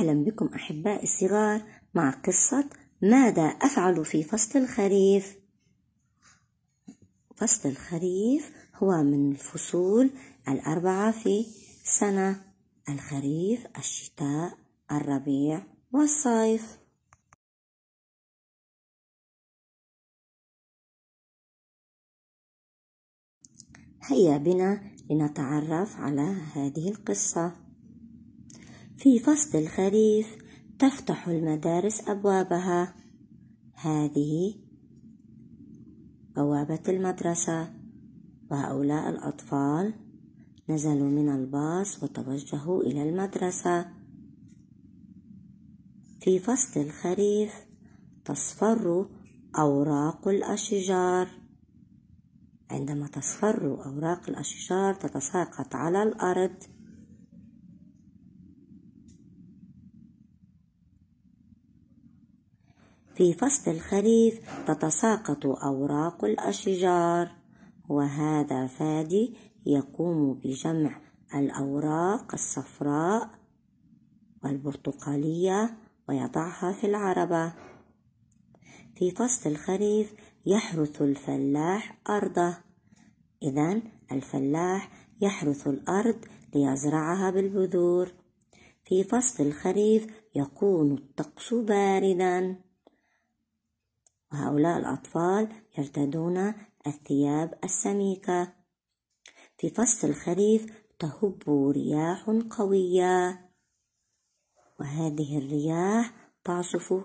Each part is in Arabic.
أهلا بكم أحبائي الصغار مع قصة ماذا أفعل في فصل الخريف فصل الخريف هو من الفصول الأربعة في سنة الخريف الشتاء الربيع والصيف هيا بنا لنتعرف على هذه القصه في فصل الخريف تفتح المدارس أبوابها هذه بوابة المدرسة وهؤلاء الأطفال نزلوا من الباص وتوجهوا إلى المدرسة في فصل الخريف تصفر أوراق الأشجار عندما تصفر أوراق الأشجار تتساقط على الأرض في فصل الخريف تتساقط أوراق الأشجار وهذا فادي يقوم بجمع الأوراق الصفراء والبرتقالية ويضعها في العربة في فصل الخريف يحرث الفلاح أرضه إذا الفلاح يحرث الأرض ليزرعها بالبذور في فصل الخريف يكون الطقس باردا وهؤلاء الأطفال يرتدون الثياب السميكة في فصل الخريف تهب رياح قوية وهذه الرياح تعصف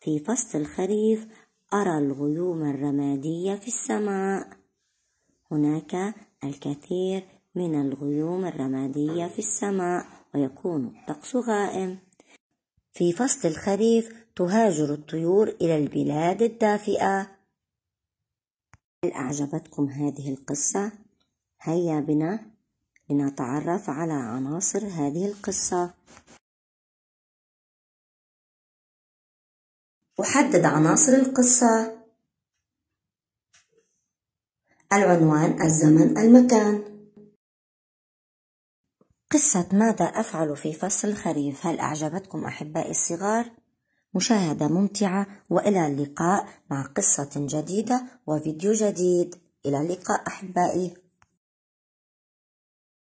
في فصل الخريف أرى الغيوم الرمادية في السماء هناك الكثير من الغيوم الرمادية في السماء ويكون الطقس غائم في فصل الخريف تهاجر الطيور إلى البلاد الدافئة هل أعجبتكم هذه القصة؟ هيا بنا لنتعرف على عناصر هذه القصة أحدد عناصر القصة العنوان الزمن المكان قصة ماذا أفعل في فصل الخريف هل أعجبتكم أحبائي الصغار؟ مشاهدة ممتعة وإلى اللقاء مع قصة جديدة وفيديو جديد إلى اللقاء أحبائي